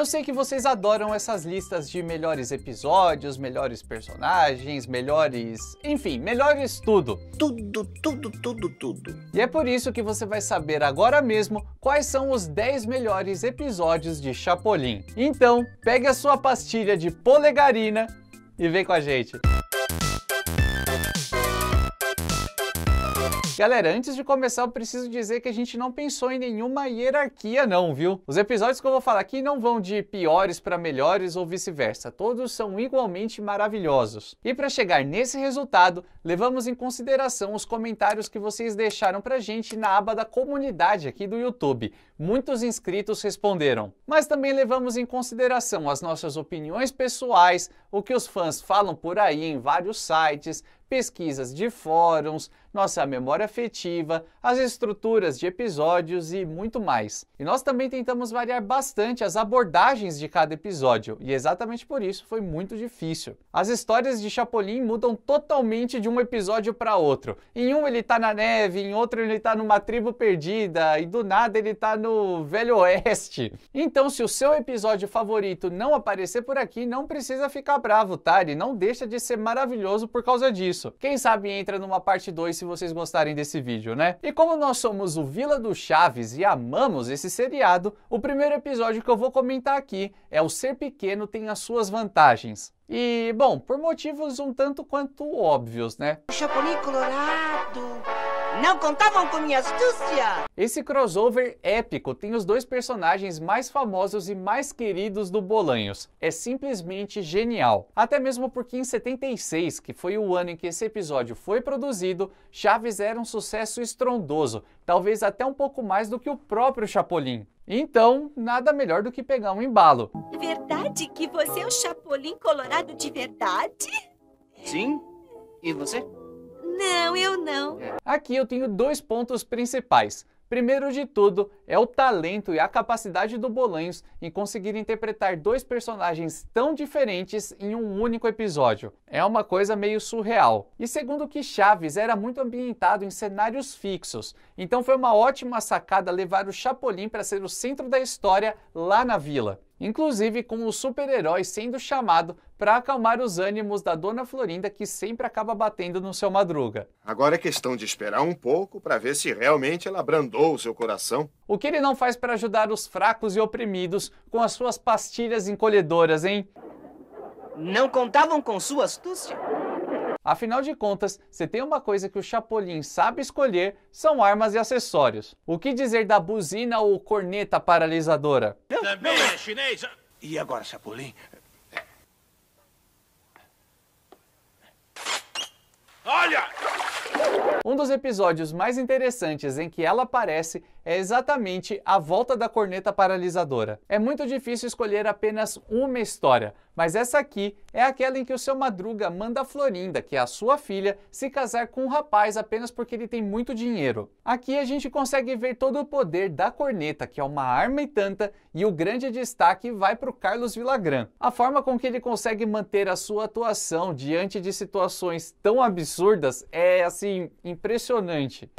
Eu sei que vocês adoram essas listas de melhores episódios, melhores personagens, melhores. enfim, melhores tudo. Tudo, tudo, tudo, tudo. E é por isso que você vai saber agora mesmo quais são os 10 melhores episódios de Chapolin. Então, pegue a sua pastilha de polegarina e vem com a gente. Música Galera, antes de começar, eu preciso dizer que a gente não pensou em nenhuma hierarquia, não, viu? Os episódios que eu vou falar aqui não vão de piores para melhores ou vice-versa. Todos são igualmente maravilhosos. E para chegar nesse resultado, levamos em consideração os comentários que vocês deixaram a gente na aba da comunidade aqui do YouTube. Muitos inscritos responderam. Mas também levamos em consideração as nossas opiniões pessoais, o que os fãs falam por aí em vários sites, pesquisas de fóruns, nossa memória afetiva, as estruturas de episódios e muito mais. E nós também tentamos variar bastante as abordagens de cada episódio, e exatamente por isso foi muito difícil. As histórias de Chapolin mudam totalmente de um episódio para outro. Em um ele tá na neve, em outro ele tá numa tribo perdida, e do nada ele tá no Velho Oeste. Então, se o seu episódio favorito não aparecer por aqui, não precisa ficar bravo, tá? Ele não deixa de ser maravilhoso por causa disso. Quem sabe entra numa parte 2 se vocês gostarem desse vídeo, né? E como nós somos o Vila do Chaves e amamos esse seriado, o primeiro episódio que eu vou comentar aqui é O Ser Pequeno Tem as Suas Vantagens. E, bom, por motivos um tanto quanto óbvios, né? Chapolin Colorado! Não contavam com minha astúcia! Esse crossover épico tem os dois personagens mais famosos e mais queridos do Bolanhos. É simplesmente genial. Até mesmo porque em 76, que foi o ano em que esse episódio foi produzido, Chaves era um sucesso estrondoso, talvez até um pouco mais do que o próprio Chapolin. Então, nada melhor do que pegar um embalo. Verdade que você é o Chapolin Colorado de verdade? Sim. E você? Não, eu não. Aqui eu tenho dois pontos principais. Primeiro de tudo, é o talento e a capacidade do Bolanhos em conseguir interpretar dois personagens tão diferentes em um único episódio. É uma coisa meio surreal. E segundo que Chaves era muito ambientado em cenários fixos, então foi uma ótima sacada levar o Chapolin para ser o centro da história lá na vila inclusive com o super-herói sendo chamado para acalmar os ânimos da dona Florinda que sempre acaba batendo no seu Madruga. Agora é questão de esperar um pouco para ver se realmente ela abrandou o seu coração. O que ele não faz para ajudar os fracos e oprimidos com as suas pastilhas encolhedoras, hein? Não contavam com sua astúcia? Afinal de contas, se tem uma coisa que o Chapolin sabe escolher, são armas e acessórios. O que dizer da buzina ou corneta paralisadora? Também é E agora, Chapolin? Olha! Um dos episódios mais interessantes em que ela aparece é exatamente a volta da corneta paralisadora. É muito difícil escolher apenas uma história, mas essa aqui é aquela em que o seu Madruga manda a Florinda, que é a sua filha, se casar com um rapaz apenas porque ele tem muito dinheiro. Aqui a gente consegue ver todo o poder da corneta, que é uma arma e tanta, e o grande destaque vai para o Carlos Villagrán. A forma com que ele consegue manter a sua atuação diante de situações tão absurdas é assim impressionante.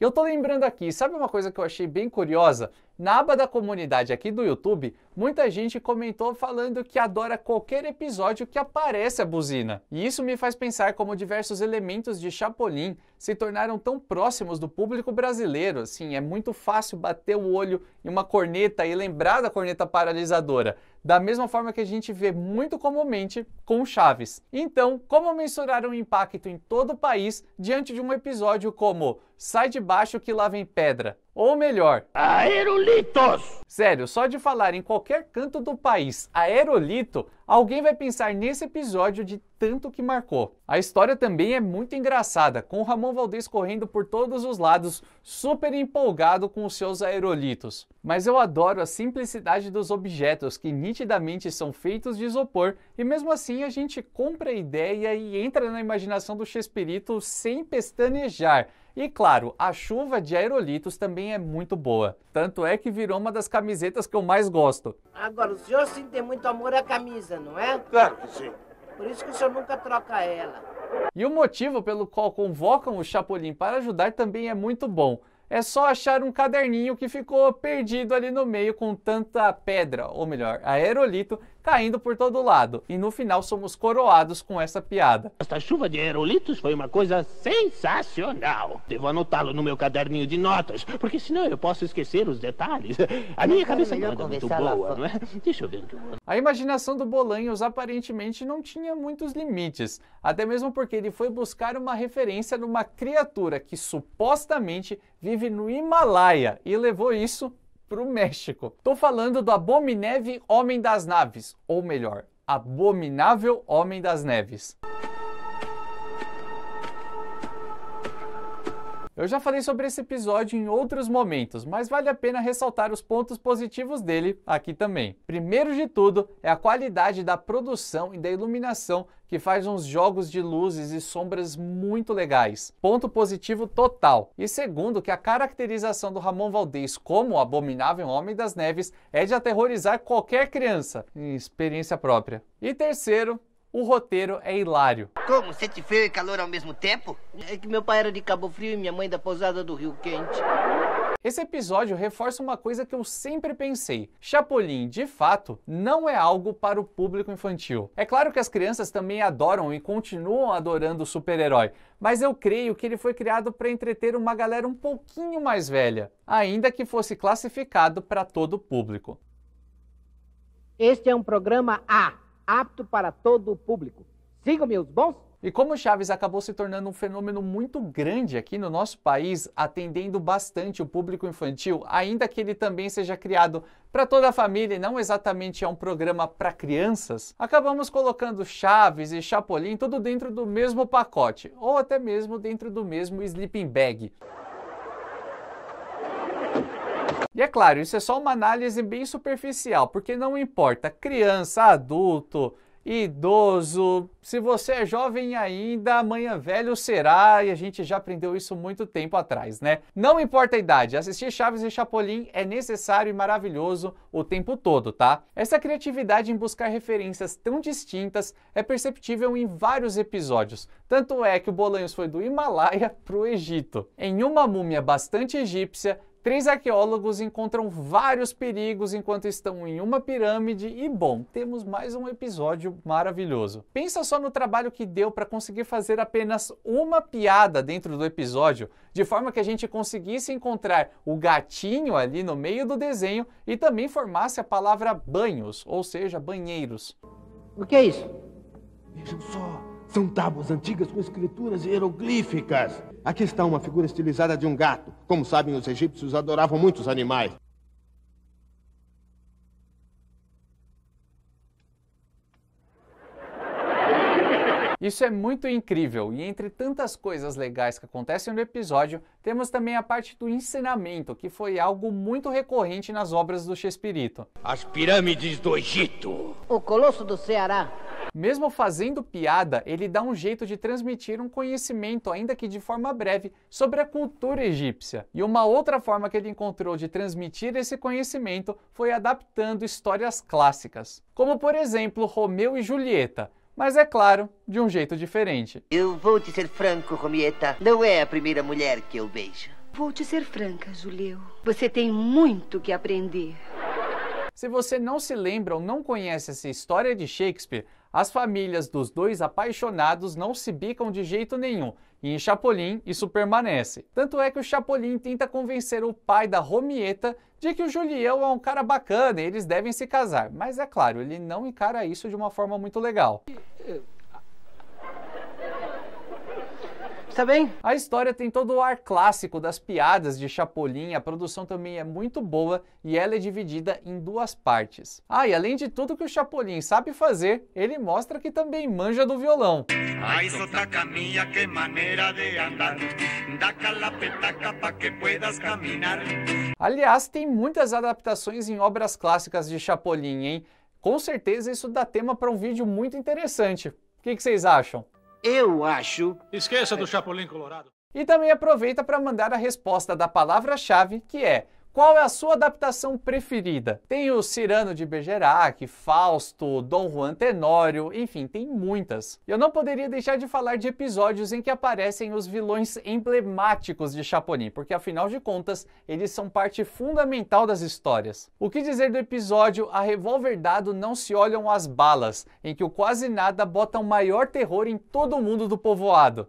eu tô lembrando aqui, sabe uma coisa que eu achei bem curiosa? Na aba da comunidade aqui do YouTube, muita gente comentou falando que adora qualquer episódio que aparece a buzina. E isso me faz pensar como diversos elementos de Chapolin se tornaram tão próximos do público brasileiro. Assim, é muito fácil bater o olho em uma corneta e lembrar da corneta paralisadora da mesma forma que a gente vê muito comumente com Chaves. Então, como mensurar um impacto em todo o país diante de um episódio como Sai de baixo que lá vem pedra? Ou melhor, aerolitos! Sério, só de falar em qualquer canto do país aerolito, alguém vai pensar nesse episódio de tanto que marcou. A história também é muito engraçada, com Ramon Valdez correndo por todos os lados, super empolgado com os seus aerolitos. Mas eu adoro a simplicidade dos objetos que nitidamente são feitos de isopor e mesmo assim a gente compra a ideia e entra na imaginação do Chespirito sem pestanejar. E claro, a chuva de aerolitos também é muito boa. Tanto é que virou uma das camisetas que eu mais gosto. Agora, o senhor sim tem muito amor à camisa, não é? Claro que sim. Por isso que o senhor nunca troca ela. E o motivo pelo qual convocam o Chapolin para ajudar também é muito bom. É só achar um caderninho que ficou perdido ali no meio com tanta pedra, ou melhor, aerolito, caindo por todo lado. E no final somos coroados com essa piada. Esta chuva de aerolitos foi uma coisa sensacional. Devo anotá-lo no meu caderninho de notas, porque senão eu posso esquecer os detalhes. A minha tá cabeça não anda muito boa, não é? Deixa eu ver. A imaginação do Bolanhos aparentemente não tinha muitos limites, até mesmo porque ele foi buscar uma referência numa criatura que supostamente vive no Himalaia e levou isso pro México. Tô falando do Abomineve Homem das Naves, ou melhor, Abominável Homem das Neves. Eu já falei sobre esse episódio em outros momentos, mas vale a pena ressaltar os pontos positivos dele aqui também. Primeiro de tudo é a qualidade da produção e da iluminação que faz uns jogos de luzes e sombras muito legais. Ponto positivo total. E segundo, que a caracterização do Ramon Valdez como o abominável Homem das Neves é de aterrorizar qualquer criança, em experiência própria. E terceiro, o roteiro é hilário. Como? Sente frio e calor ao mesmo tempo? É que meu pai era de Cabo Frio e minha mãe da pousada do Rio Quente. Esse episódio reforça uma coisa que eu sempre pensei: Chapolin, de fato, não é algo para o público infantil. É claro que as crianças também adoram e continuam adorando o super-herói, mas eu creio que ele foi criado para entreter uma galera um pouquinho mais velha, ainda que fosse classificado para todo o público. Este é um programa A apto para todo o público. sigam meus bons. E como o Chaves acabou se tornando um fenômeno muito grande aqui no nosso país, atendendo bastante o público infantil, ainda que ele também seja criado para toda a família e não exatamente é um programa para crianças, acabamos colocando Chaves e Chapolin tudo dentro do mesmo pacote, ou até mesmo dentro do mesmo sleeping bag. E é claro, isso é só uma análise bem superficial, porque não importa, criança, adulto, idoso, se você é jovem ainda, amanhã velho será, e a gente já aprendeu isso muito tempo atrás, né? Não importa a idade, assistir Chaves e Chapolin é necessário e maravilhoso o tempo todo, tá? Essa criatividade em buscar referências tão distintas é perceptível em vários episódios, tanto é que o Bolanhos foi do Himalaia pro Egito. Em uma múmia bastante egípcia, Três arqueólogos encontram vários perigos enquanto estão em uma pirâmide e bom, temos mais um episódio maravilhoso. Pensa só no trabalho que deu para conseguir fazer apenas uma piada dentro do episódio, de forma que a gente conseguisse encontrar o gatinho ali no meio do desenho e também formasse a palavra banhos, ou seja, banheiros. O que é isso? Vejam só, são tábuas antigas com escrituras hieroglíficas. Aqui está uma figura estilizada de um gato. Como sabem, os egípcios adoravam muitos animais. Isso é muito incrível, e entre tantas coisas legais que acontecem no episódio, temos também a parte do ensinamento, que foi algo muito recorrente nas obras do Chespirito. As pirâmides do Egito. O Colosso do Ceará. Mesmo fazendo piada, ele dá um jeito de transmitir um conhecimento, ainda que de forma breve, sobre a cultura egípcia. E uma outra forma que ele encontrou de transmitir esse conhecimento foi adaptando histórias clássicas, como por exemplo Romeu e Julieta, mas é claro, de um jeito diferente. Eu vou te ser franco, Romieta, não é a primeira mulher que eu beijo. Vou te ser franca, Juleu. Você tem muito que aprender. Se você não se lembra ou não conhece essa história de Shakespeare, as famílias dos dois apaixonados não se bicam de jeito nenhum, e em Chapolin isso permanece. Tanto é que o Chapolin tenta convencer o pai da Romieta de que o Julião é um cara bacana e eles devem se casar. Mas é claro, ele não encara isso de uma forma muito legal. Eh, Tá bem? A história tem todo o ar clássico das piadas de Chapolin, a produção também é muito boa e ela é dividida em duas partes. Ah, e além de tudo que o Chapolin sabe fazer, ele mostra que também manja do violão. Ai, que maneira de andar, Aliás, tem muitas adaptações em obras clássicas de Chapolin, hein? Com certeza isso dá tema para um vídeo muito interessante. O que, que vocês acham? Eu acho. Esqueça do é. Chapolin Colorado. E também aproveita para mandar a resposta da palavra-chave, que é qual é a sua adaptação preferida? Tem o Cirano de Bergerac, Fausto, Dom Juan Tenório, enfim, tem muitas. Eu não poderia deixar de falar de episódios em que aparecem os vilões emblemáticos de Chapolin, porque afinal de contas, eles são parte fundamental das histórias. O que dizer do episódio A Revolver Dado Não Se Olham as Balas, em que o quase nada bota o maior terror em todo o mundo do povoado?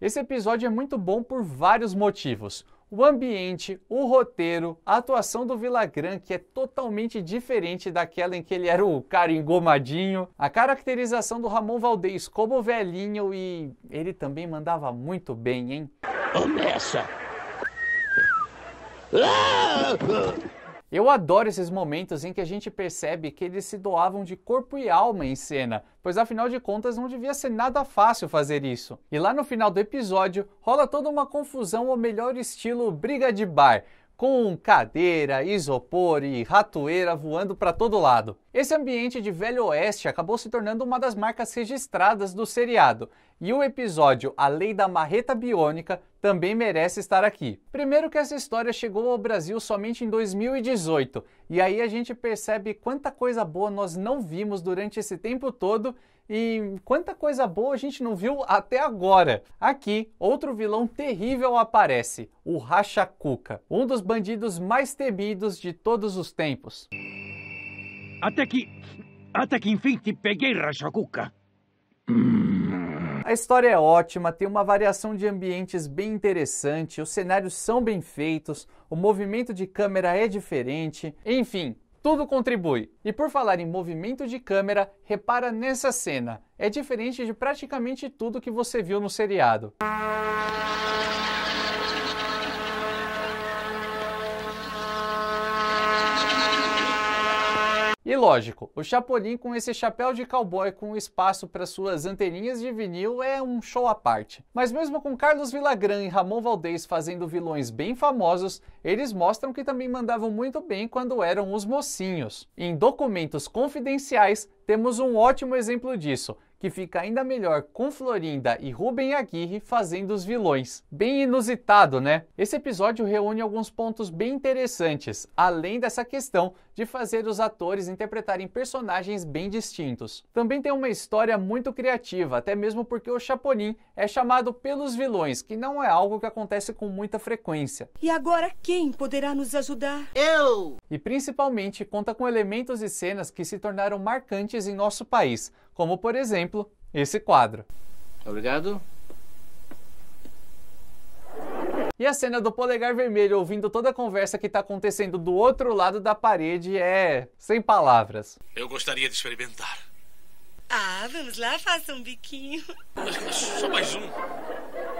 Esse episódio é muito bom por vários motivos. O ambiente, o roteiro, a atuação do Vilagran, que é totalmente diferente daquela em que ele era o cara engomadinho, a caracterização do Ramon Valdez como velhinho e ele também mandava muito bem, hein? Começa! Ah! Eu adoro esses momentos em que a gente percebe que eles se doavam de corpo e alma em cena, pois afinal de contas não devia ser nada fácil fazer isso. E lá no final do episódio rola toda uma confusão ao melhor estilo briga de bar, com cadeira, isopor e ratoeira voando para todo lado. Esse ambiente de velho oeste acabou se tornando uma das marcas registradas do seriado, e o episódio A Lei da Marreta Biônica também merece estar aqui. Primeiro que essa história chegou ao Brasil somente em 2018, e aí a gente percebe quanta coisa boa nós não vimos durante esse tempo todo e quanta coisa boa a gente não viu até agora. Aqui, outro vilão terrível aparece, o Racha Cuca, um dos bandidos mais temidos de todos os tempos. Até que até que enfim te peguei, Racha Cuca. Hum. A história é ótima, tem uma variação de ambientes bem interessante, os cenários são bem feitos, o movimento de câmera é diferente, enfim, tudo contribui. E por falar em movimento de câmera, repara nessa cena. É diferente de praticamente tudo que você viu no seriado. E lógico, o Chapolin com esse chapéu de cowboy com espaço para suas anteninhas de vinil é um show à parte. Mas mesmo com Carlos Villagrán e Ramon Valdez fazendo vilões bem famosos, eles mostram que também mandavam muito bem quando eram os mocinhos. Em documentos confidenciais, temos um ótimo exemplo disso, que fica ainda melhor com Florinda e Rubem Aguirre fazendo os vilões. Bem inusitado, né? Esse episódio reúne alguns pontos bem interessantes, além dessa questão de fazer os atores interpretarem personagens bem distintos. Também tem uma história muito criativa, até mesmo porque o Chapolin é chamado pelos vilões, que não é algo que acontece com muita frequência. E agora quem poderá nos ajudar? Eu! E principalmente conta com elementos e cenas que se tornaram marcantes em nosso país, como por exemplo esse quadro. Obrigado. E a cena do polegar vermelho ouvindo toda a conversa que está acontecendo do outro lado da parede é sem palavras. Eu gostaria de experimentar. Ah, vamos lá, faça um biquinho. Só mais um.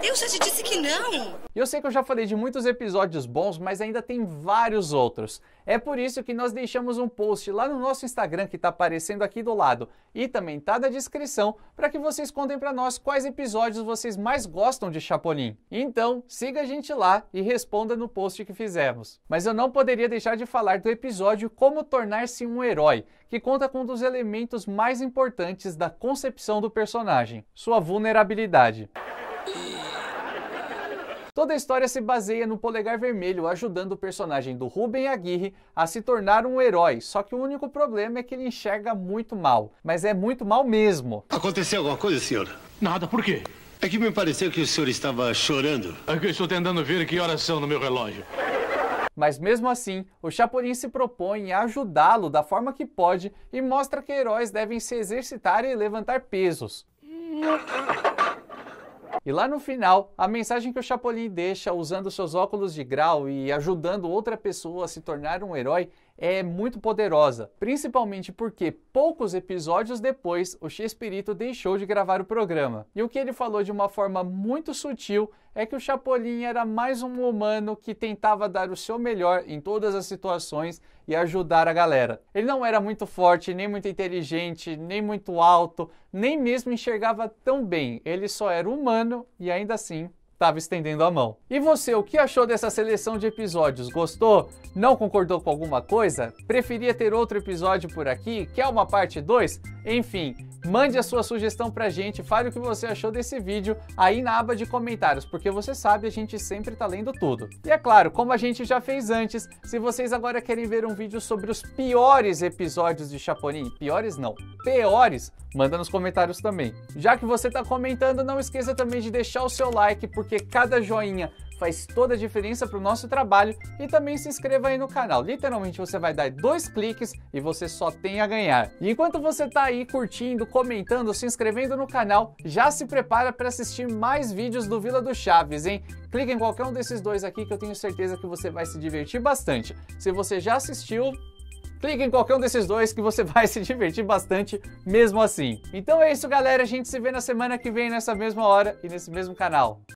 Eu já te disse que não! E eu sei que eu já falei de muitos episódios bons, mas ainda tem vários outros. É por isso que nós deixamos um post lá no nosso Instagram que está aparecendo aqui do lado e também tá na descrição para que vocês contem para nós quais episódios vocês mais gostam de Chapolin. Então, siga a gente lá e responda no post que fizemos. Mas eu não poderia deixar de falar do episódio Como Tornar-se um Herói, que conta com um dos elementos mais importantes da concepção do personagem, sua vulnerabilidade. Toda a história se baseia no Polegar Vermelho ajudando o personagem do Ruben Aguirre a se tornar um herói, só que o único problema é que ele enxerga muito mal, mas é muito mal mesmo. Aconteceu alguma coisa, senhor? Nada, por quê? É que me pareceu que o senhor estava chorando. É que eu estou tentando ver que horas são no meu relógio. Mas mesmo assim, o Chapolin se propõe a ajudá-lo da forma que pode e mostra que heróis devem se exercitar e levantar pesos. E lá no final, a mensagem que o Chapolin deixa usando seus óculos de grau e ajudando outra pessoa a se tornar um herói é muito poderosa, principalmente porque poucos episódios depois o Chespirito deixou de gravar o programa. E o que ele falou de uma forma muito sutil é que o Chapolin era mais um humano que tentava dar o seu melhor em todas as situações e ajudar a galera. Ele não era muito forte, nem muito inteligente, nem muito alto, nem mesmo enxergava tão bem. Ele só era humano e ainda assim estava estendendo a mão. E você, o que achou dessa seleção de episódios? Gostou? Não concordou com alguma coisa? Preferia ter outro episódio por aqui? Quer uma parte 2? Enfim, mande a sua sugestão pra gente, fale o que você achou desse vídeo aí na aba de comentários, porque você sabe, a gente sempre tá lendo tudo. E é claro, como a gente já fez antes, se vocês agora querem ver um vídeo sobre os piores episódios de Chapolin, piores não, piores, manda nos comentários também. Já que você tá comentando, não esqueça também de deixar o seu like, porque porque cada joinha faz toda a diferença para o nosso trabalho e também se inscreva aí no canal. Literalmente você vai dar dois cliques e você só tem a ganhar. E enquanto você está aí curtindo, comentando, se inscrevendo no canal, já se prepara para assistir mais vídeos do Vila do Chaves, hein? Clique em qualquer um desses dois aqui que eu tenho certeza que você vai se divertir bastante. Se você já assistiu, clique em qualquer um desses dois que você vai se divertir bastante mesmo assim. Então é isso, galera. A gente se vê na semana que vem nessa mesma hora e nesse mesmo canal.